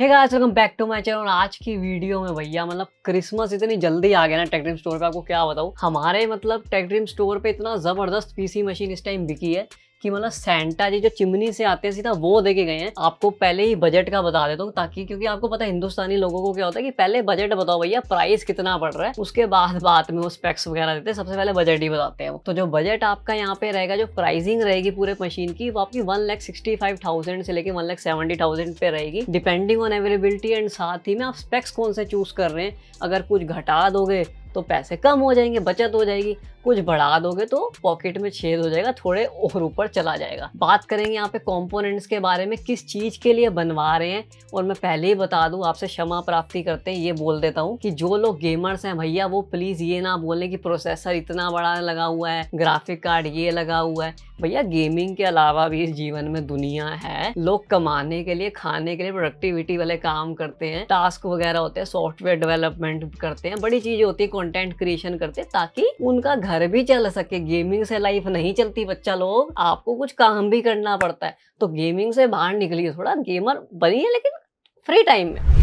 hey guys welcome back to my channel आज की video में भैया मतलब क्रिसमस इतनी जल्दी आ गया ना टेक ड्रीम स्टोर पे आपको क्या बताऊँ हमारे मतलब टेक ड्रीम स्टोर पे इतना ज़बरदस्त पीसी मशीन इस टाइम बिकी है कि मतलब सेंटा जी जो चिमनी से आते हैं सीधा वो देके गए हैं आपको पहले ही बजट का बता देता हूँ ताकि क्योंकि आपको पता है हिंदुस्तानी लोगों को क्या होता है कि पहले बजट बताओ भैया प्राइस कितना पड़ रहा है उसके बाद बाद में वो स्पेक्स वगैरह देते हैं सबसे पहले बजट ही बताते हैं वो तो जो बजट आपका यहाँ पे रहेगा जो प्राइसिंग रहेगी पूरे मशीन की वो आपकी one lakh sixty five thousand से लेकर वन लैख सेवेंटी थाउजेंड पे रहेगी डिपेंडिंग ऑन अवेलेबिलिटी एंड साथ ही में आप स्पेक्स कौन से चूज कर रहे हैं अगर कुछ घटा दोगे तो पैसे कम हो जाएंगे बचत हो जाएगी कुछ बढ़ा दोगे तो पॉकेट में छेद हो जाएगा थोड़े और ऊपर चला जाएगा बात करेंगे यहाँ पे कंपोनेंट्स के बारे में किस चीज़ के लिए बनवा रहे हैं और मैं पहले ही बता दूं आपसे क्षमा प्राप्ति करते हैं ये बोल देता हूँ कि जो लोग गेमर्स हैं भैया वो प्लीज़ ये ना बोलें कि प्रोसेसर इतना बड़ा लगा हुआ है ग्राफिक कार्ड ये लगा हुआ है भैया गेमिंग के अलावा भी इस जीवन में दुनिया है लोग कमाने के लिए खाने के लिए प्रोडक्टिविटी वाले काम करते हैं टास्क वगैरह होते हैं सॉफ्टवेयर डेवलपमेंट करते हैं बड़ी चीज़ें होती है कंटेंट क्रिएशन करते ताकि उनका घर भी चल सके गेमिंग से लाइफ नहीं चलती बच्चा लोग आपको कुछ काम भी करना पड़ता है तो गेमिंग से बाहर निकलिए थोड़ा गेमर बनिए लेकिन फ्री टाइम में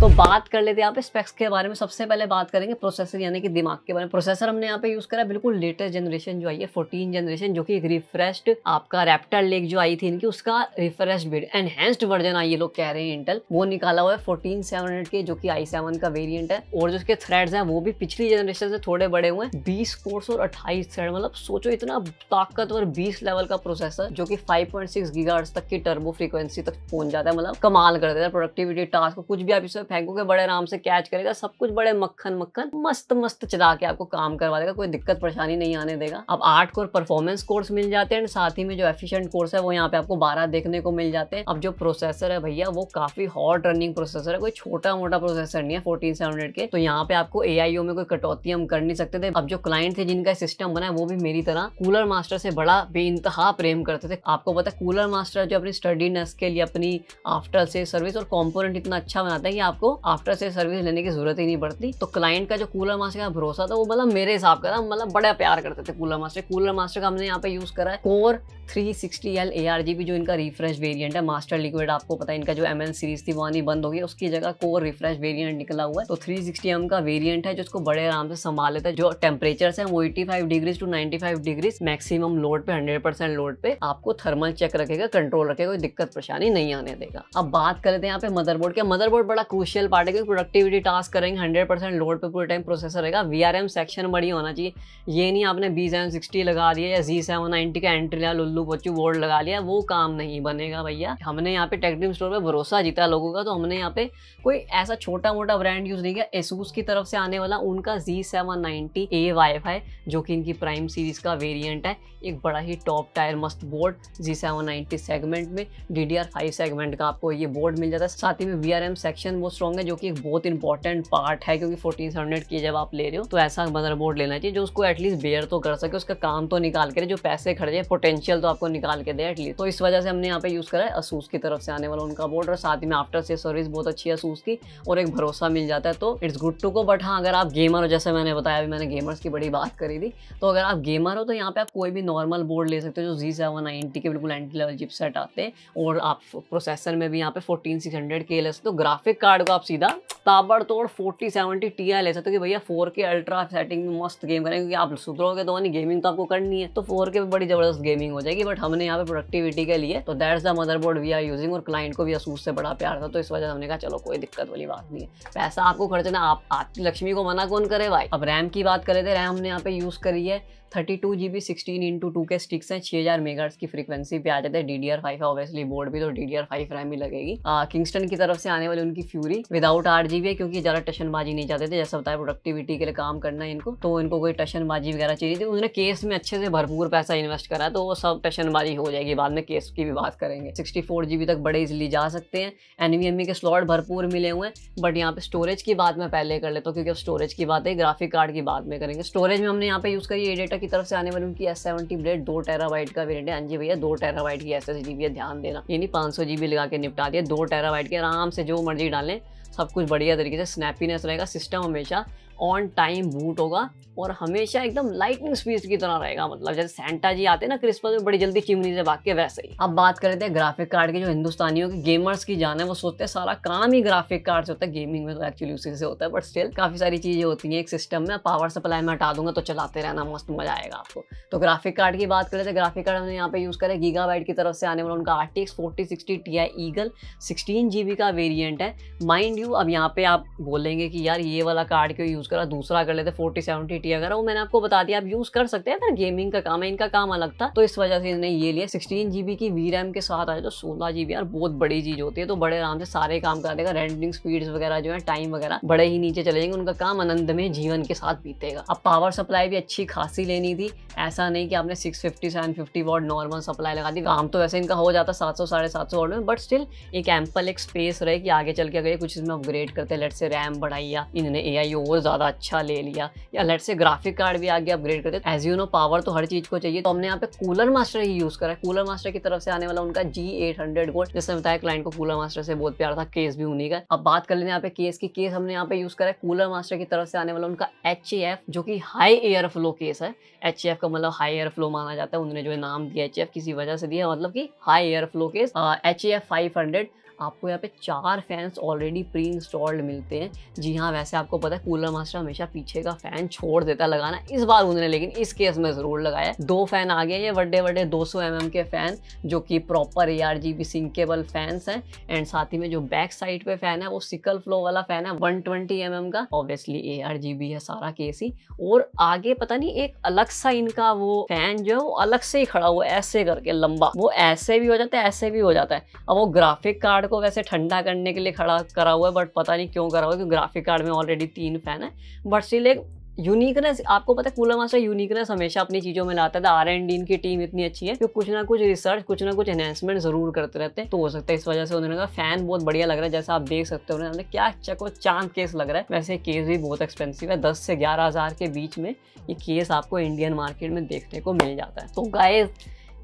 तो बात कर लेते हैं यहाँ पे स्पेक्स के बारे में सबसे पहले बात करेंगे प्रोसेसर यानी कि दिमाग के बारे में प्रोसेसर हमने यहाँ पे यूज़ करा बिल्कुल लेटेस्ट जनरेशन जो आई है फोर्टीन जनरेशन जो कि एक रिफ्रेश्ड आपका रैप्टर लेक जो आई थी इनकी उसका रिफ्रेश एनहेंस्ड वर्जन आई ये लोग कह रहे हैं इंटेल वो निकाला हुआ है फोर्टीन सेवन के जो की आई का वेरियंट है और जो उसके थ्रेड है वो भी पिछली जनरेशन से थोड़े बड़े हुए हैं बीस कोर्स और अट्ठाईस थ्रेड मतलब सोचो इतना ताकतवर बीस लेवल का प्रोसेसर जो की फाइव पॉइंट सिक्स तक की टर्बो फ्रीक्वेंसी तक पहुंच जाता है मतलब कमाल कर देता है प्रोडक्टिविटी टास्क कुछ भी आप इसे फेंकोगे बड़े आराम से कैच करेगा सब कुछ बड़े मक्खन मक्खन मस्त मस्त चला के आपको काम करवा देगा कोई दिक्कत परेशानी नहीं आने देगा अब आर्ट कोर परफॉर्मेंस कोर्स मिल जाते हैं साथ ही में जो एफिशिएंट कोर्स है वो यहाँ पे आपको बारह देखने को मिल जाते हैं अब जो प्रोसेसर है भैया वो काफी हॉट रनिंग प्रोसेसर है कोई छोटा मोटा प्रोसेसर नहीं है फोर्टीन सेवन के तो यहाँ पे आपको ए में कोई कटौती हम कर नहीं सकते थे अब जो क्लाइंट थे जिनका सिस्टम बना है वो भी मेरी तरह कूलर मास्टर से बड़ा बेइंतहा प्रेम करते थे आपको पता है कूलर मास्टर जो अपनी स्टडीनेस के लिए अपनी आफ्टर से सर्विस और कॉम्पोनेंट इतना अच्छा बनाता है कि आप आपको आफ्टर से सर्विस लेने की जरूरत ही नहीं पड़ती तो क्लाइंट का जो कूलर मास्टर का भरोसा था वो मतलब मेरे हिसाब का था मतलब बड़ा प्यार करते थे कूलर मास्टर कूलर मास्टर का हमने यहाँ पे यूज करा है core three sixty L A R G भी जो इनका रिफ्रेश वेरिएंट है मास्टर लिक्विड आपको पता है इनका जो एम एल सीरीज थी वहाँ नहीं बंद हो गई उसकी जगह कोर रिफ्रेश वेरिएंट निकला हुआ है तो थ्री सिक्सटी एम का वेरिएंट है जिसको बड़े आराम से संभाल लेता है जो टेम्परेचर है वो eighty five degrees to ninety five degrees maximum load पे हंड्रेड परसेंट लोड पे आपको थर्मल चेक रखेगा कंट्रोल रखेगा कोई दिक्कत परेशानी नहीं आने देगा अब बात कर लेते हैं यहाँ पे मदरबोर्ड के मदरबोर्ड बड़ा क्रूशियल पार्ट है क्योंकि प्रोडक्टिविटी टास्क करेंगे हंड्रेड परसेंट लोड पे पूरे टाइम प्रोसेसर रहेगा वी आर एम सेक्शन बड़ी होना चाहिए ये नहीं आपने बी सेवन सिक्सटी लगा दिया या जी सेवन नाइनटी का एंट्री लाल कद्दू पच्चू बोर्ड लगा लिया वो काम नहीं बनेगा भैया हमने यहाँ पे टेक्निक स्टोर पे भरोसा जीता लोगों का तो हमने यहाँ पे कोई ऐसा छोटा मोटा ब्रांड यूज़ नहीं किया एसूस की तरफ से आने वाला उनका G seven ninety A wifi जो कि इनकी प्राइम सीरीज़ का वेरियंट है एक बड़ा ही टॉप टायर मस्त board G seven ninety segment में D D R five segment का आपको ये बोर्ड मिल जाता है साथ ही में वी आर एम सेक्शन बहुत स्ट्रॉन्ग है जो कि एक बहुत इंपॉर्टेंट पार्ट है क्योंकि फोर्टीन हंड्रेड की जब आप ले रहे हो तो ऐसा मदरबोर्ड लेना चाहिए जो उसको एटलीस्ट बेयर तो कर सके उसका काम तो निकाल करे जो पैसे खड़े हैं पोटेंशियल तो आपको निकाल के दे एटलीस्ट तो इस वजह से हमने यहाँ पे यूज़ करा है असूस की तरफ से आने वाला उनका बोर्ड और साथ ही में आफ्टर से सर्विस बहुत अच्छी है असूस की और एक भरोसा मिल जाता है तो इट्स गुड टू को बट हाँ अगर आप गेमर हो जैसे मैंने बताया अभी मैंने गेमर्स की बड़ी बात करी थी तो अगर आप गेमर हो तो यहाँ पर आप कोई भी नॉर्मल बोर्ड ले सकते हो जो जी सेवन नाइनटी के बिल्कुल एंट्री लेवल सेट आते हैं और आप प्रोसेसर में भी यहाँ पे फोर्टीन सिक्स हंड्रेड के ले सकते हो ग्राफिक कार्ड को आप सीधा ताबड़तोड़ फोर्टी सेवेंटी टी ले सकते हो कि भैया फोर के अल्ट्रा सेटिंग में मस्त गेम करें क्योंकि आप सुधरोगे तो नहीं गेमिंग तो आपको करनी है तो फोर के भी बड़ी जबरदस्त गेमिंग हो जाएगी जाएगी बट हमने यहाँ पे प्रोडक्टिविटी के लिए तो that's the motherboard we are using और क्लाइंट को भी असूस से बड़ा प्यार था तो इस वजह से हमने कहा चलो कोई दिक्कत वाली बात नहीं है पैसा आपको खर्चना आप आपकी लक्ष्मी को मना कौन करे भाई अब रैम की बात करें थे तो रैम हमने यहाँ पे यूज़ करी है thirty two G B sixteen into two के स्टिक्स हैं छह हज़ार मेगाट्स की फ्रीक्वेंसी पे आ जाते हैं डी डी आर फाइव है ऑब्वियसली बोर्ड भी तो D D R five RAM ही लगेगी किंगस्टन की तरफ से आने वाली उनकी फ्यूरी विदाउट आठ जी बी है क्योंकि ज़्यादा टशनबाजी नहीं चाहते थे जैसा बताया प्रोडक्टिविटी के लिए काम करना है इनको तो इनको कोई टशनबाजी वगैरह चाहिए थी उन्होंने केस में अच्छे से भरपूर पैसा इन्वेस्ट करा तो वो सब डिस्कशन हमारी हो जाएगी बाद में केस की भी बात करेंगे सिक्सटी फोर जी बी तक बड़े इजिली जा सकते हैं एन वी e के स्लॉट भरपूर मिले हुए हैं बट यहाँ पे स्टोरेज की बात मैं पहले कर लेता हूँ क्योंकि अब स्टोरेज की बात है ग्राफिक कार्ड की बात में करेंगे स्टोरेज में हमने यहाँ पे यूज़ करी ए डेटा की तरफ से आने वाली उनकी एस सेवेंटी ब्लेड दो टेरा वाइट का वेरियंट है एन हाँ जी भैया दो टेरा वाइट की एस एस डी बी है ध्यान देना यानी पाँच सौ जी बी लगा के निपटा दिया दो टेरा वाइट के आराम से जो मर्जी डालें सब कुछ बढ़िया तरीके से स्नैपीनेस रहेगा सिस्टम हमेशा ऑन टाइम बूट होगा और हमेशा एकदम लाइटनिंग स्पीड की तरह रहेगा मतलब जैसे सेंटा जी आते हैं ना क्रिसमस में बड़ी जल्दी चिमनी से भाग के वैसे ही अब बात कर हैं ग्राफिक कार्ड के जो हिंदुस्तानियों के गेमर्स की जान है वो सोचते हैं सारा काम ही ग्राफिक कार्ड से होता है गेमिंग में तो एक्चुअली उसी से होता है बट स्टिल काफी सारी चीजें होती हैं एक सिस्टम में पावर सप्लाई में हटा दूंगा तो चलाते रहना मस्त मजा आएगा आपको तो ग्राफिक कार्ड की बात करें तो ग्राफिक कार्ड हमने यहाँ पे यूज करें गीगा की तरफ से आने वाला उनका R T X forty sixty T I eagle sixteen GB का वेरियंट है माइंड यू अब यहाँ पे आप बोलेंगे कि यार ये वाला कार्ड क्यों यूज यूज़ करा दूसरा कर लेते फोर्टी सेवेंटी टी अगर वो मैंने आपको बता दिया आप यूज़ कर सकते हैं पर गेमिंग का काम है इनका काम अलग था तो इस वजह से इन्हें ये लिया सिक्सटीन जी की वी रैम के साथ आए तो सोलह जी यार बहुत बड़ी चीज़ होती है तो बड़े आराम से सारे काम कर देगा रेंडिंग स्पीड्स वगैरह जो है टाइम वगैरह बड़े ही नीचे चले जाएंगे उनका काम आनंद में जीवन के साथ बीतेगा अब पावर सप्लाई भी अच्छी खासी लेनी थी ऐसा नहीं कि आपने six fifty seven fifty watt normal supply लगा दी काम तो वैसे इनका हो जाता सात सौ साढ़े सात सौ वॉट में बट स्टिल एक एम्पल एक स्पेस रहे कि आगे चल के अगर कुछ इसमें अपग्रेड करते लेट से रैम बढ़ाई या इन्होंने ए और ज़्यादा ज़्यादा अच्छा ले लिया या लेट से ग्राफिक कार्ड भी आगे अपग्रेड करते एज यू नो पावर तो हर चीज़ को चाहिए तो हमने यहाँ पे कूलर मास्टर ही यूज़ करा है कूलर मास्टर की तरफ से आने वाला उनका जी एट हंड्रेड गोल्ड जिसने बताया क्लाइंट को कूलर मास्टर से बहुत प्यार था केस भी उन्हीं का अब बात कर लेने यहाँ पे केस की केस हमने यहाँ पे यूज़ करा है कूलर मास्टर की तरफ से आने वाला उनका एच जो कि हाई एयर फ्लो केस है एच का मतलब हाई एयर फ्लो माना जाता है उन्होंने जो नाम दिया एच किसी वजह से दिया मतलब कि high air flow case H F five hundred आपको यहाँ पे चार फैंस ऑलरेडी प्री इंस्टॉल्ड मिलते हैं जी हाँ वैसे आपको पता है कूलर मास्टर हमेशा पीछे का फैन छोड़ देता है लगाना इस बार उन्होंने लेकिन इस केस में ज़रूर लगाया दो फैन आ गए ये बड़े बड़े 200 सौ mm के फैन जो कि proper A R G B syncable fans हैं एंड साथ ही में जो बैक साइड पे फैन है वो सिकल फ्लो वाला फैन है वन ट्वेंटी mm का obviously A R G B है सारा केस ही और आगे पता नहीं एक अलग सा इनका वो फैन जो है वो अलग से ही खड़ा हुआ ऐसे करके लंबा वो ऐसे भी हो जाता है ऐसे भी हो जाता है अब वो ग्राफिक कार्ड को वैसे ठंडा करने के लिए खड़ा करा हुआ है बट पता नहीं क्यों करा हुआ है क्योंकि ग्राफिक कार्ड में ऑलरेडी तीन फैन है बट स्टिल एक यूनिकनेस आपको पता है कूलर मास्टर यूनिकनेस हमेशा अपनी चीज़ों में लाता था आर एंड डी की टीम इतनी अच्छी है कि कुछ ना कुछ रिसर्च कुछ ना कुछ एनहेंसमेंट जरूर करते रहते हैं तो हो सकता है इस वजह से उन्होंने कहा फैन बहुत बढ़िया लग रहा है जैसा आप देख सकते हो उन्होंने क्या चको चांद केस लग रहा है वैसे केस भी बहुत एक्सपेंसिव है दस से ग्यारह के बीच में ये केस आपको इंडियन मार्केट में देखने को मिल जाता है तो गाय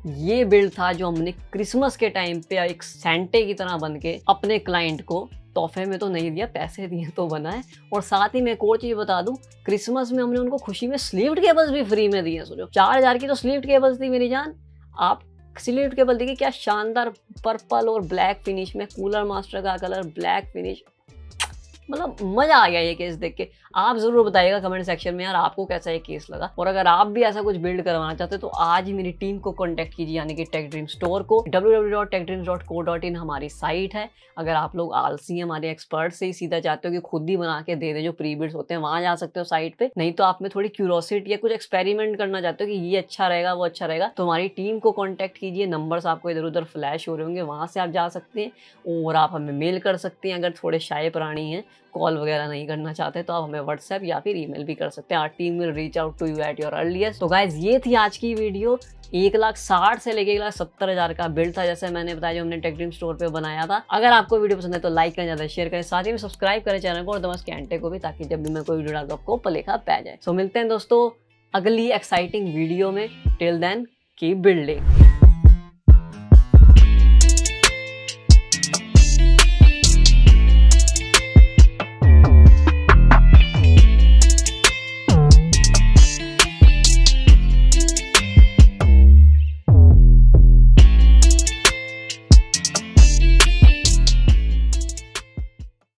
ये बिल्ड था जो हमने क्रिसमस के टाइम पे एक सेंटे की तरह बन के अपने क्लाइंट को तोहफे में तो नहीं दिया पैसे दिए तो बनाए और साथ ही मैं एक और चीज़ बता दूं क्रिसमस में हमने उनको खुशी में स्लीव्ड केबल्स भी फ्री में दिए सोचो चार हज़ार की तो स्लीव्ड केबल्स थी मेरी जान आप स्लीव्ड केबल देखिए क्या शानदार पर्पल और ब्लैक फिनिश में कूलर मास्टर का कलर ब्लैक फिनिश मतलब मज़ा आ गया ये केस देख के आप ज़रूर बताइएगा कमेंट सेक्शन में यार आपको कैसा ये केस लगा और अगर आप भी ऐसा कुछ बिल्ड करवाना चाहते हो तो आज ही मेरी टीम को कॉन्टैक्ट कीजिए यानी कि टेक ड्रीम स्टोर को डब्ल्यू हमारी साइट है अगर आप लोग आलसी हमारे एक्सपर्ट से ही सीधा चाहते हो कि खुद ही बना के दे दे जो प्री बिल्ड होते हैं वहाँ जा सकते हो साइट पर नहीं तो आप में थोड़ी क्यूरोसिटी या कुछ एक्सपेरिमेंट करना चाहते हो कि ये अच्छा रहेगा वो अच्छा रहेगा तो हमारी टीम को कॉन्टैक्ट कीजिए नंबर आपको इधर उधर फ्लैश हो रहे होंगे वहाँ से आप जा सकते हैं और आप हमें मेल कर सकते हैं अगर थोड़े शाये प्राणी हैं कॉल वगैरह नहीं करना चाहते तो आप हमें व्हाट्सएप या फिर ईमेल भी कर सकते हैं our team will reach out to you at your earliest तो गाइज ये थी आज की वीडियो एक लाख साठ से लेके एक लाख सत्तर हज़ार का बिल्ड था जैसे मैंने बताया जो हमने टेक्ड्रीम स्टोर पे बनाया था अगर आपको वीडियो पसंद है तो लाइक करें ज़्यादा शेयर करें साथ ही में सब्सक्राइब करें चैनल को और दमस के को भी ताकि जब भी मैं कोई वीडियो डालू आपको पलेखा पै जाए सो so, मिलते हैं दोस्तों अगली एक्साइटिंग वीडियो में टिल देन की बिल्डिंग